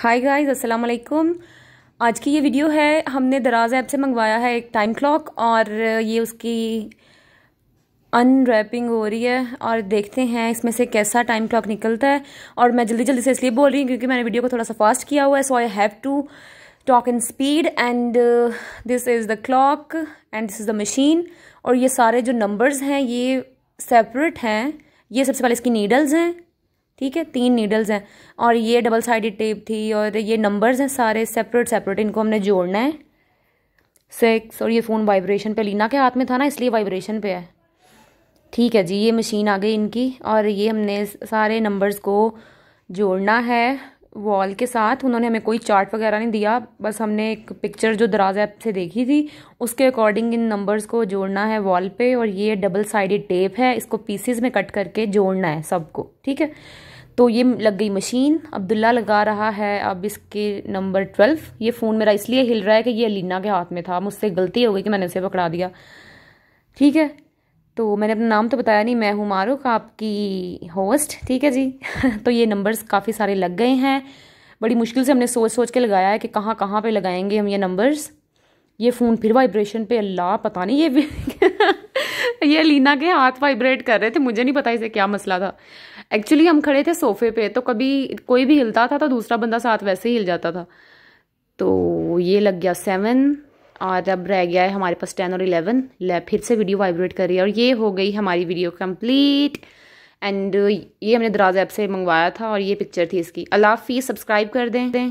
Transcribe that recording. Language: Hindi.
हाय गाइस अस्सलाम वालेकुम आज की ये वीडियो है हमने दराज ऐप से मंगवाया है एक टाइम क्लॉक और ये उसकी अनरैपिंग हो रही है और देखते हैं इसमें से कैसा टाइम क्लॉक निकलता है और मैं जल्दी जल्दी से इसलिए बोल रही हूँ क्योंकि मैंने वीडियो को थोड़ा सा फास्ट किया हुआ है so I have to talk in speed and this is the clock and this is the machine और ये सारे जो नंबर्स हैं ये सेपरेट हैं ये सबसे पहले इसकी नीडल्स हैं ठीक है तीन नीडल्स हैं और ये डबल साइडेड टेप थी और ये नंबर्स हैं सारे सेपरेट सेपरेट इनको हमने जोड़ना है सेक्स और ये फ़ोन वाइब्रेशन पे लीना के हाथ में था ना इसलिए वाइब्रेशन पे है ठीक है जी ये मशीन आ गई इनकी और ये हमने सारे नंबर्स को जोड़ना है वॉल के साथ उन्होंने हमें कोई चार्ट वगैरह नहीं दिया बस हमने एक पिक्चर जो दराज ऐप से देखी थी उसके अकॉर्डिंग इन नंबर्स को जोड़ना है वॉल पे और ये डबल साइडेड टेप है इसको पीसीज में कट करके जोड़ना है सबको ठीक है तो ये लग गई मशीन अब्दुल्ला लगा रहा है अब इसके नंबर ट्वेल्व ये फ़ोन मेरा इसलिए हिल रहा है कि ये अलीना के हाथ में था मुझसे गलती हो गई कि मैंने उसे पकड़ा दिया ठीक है तो मैंने अपना नाम तो बताया नहीं मैं हूँ मारुख आपकी होस्ट ठीक है जी तो ये नंबर्स काफ़ी सारे लग गए हैं बड़ी मुश्किल से हमने सोच सोच के लगाया है कि कहाँ कहाँ पे लगाएंगे हम ये नंबर्स ये फ़ोन फिर वाइब्रेशन पे अल्लाह पता नहीं ये भी ये लीना के हाथ वाइब्रेट कर रहे थे मुझे नहीं पता इसे क्या मसला था एक्चुअली हम खड़े थे सोफे पे तो कभी कोई भी हिलता था तो दूसरा बंदा साथ वैसे ही हिल जाता था तो ये लग गया सेवन और अब रह गया है हमारे पास टेन और इलेवन फिर से वीडियो वाइब्रेट कर रही है और ये हो गई हमारी वीडियो कंप्लीट एंड ये हमने दराज ऐप से मंगवाया था और ये पिक्चर थी इसकी अलाफ़ी सब्सक्राइब कर दें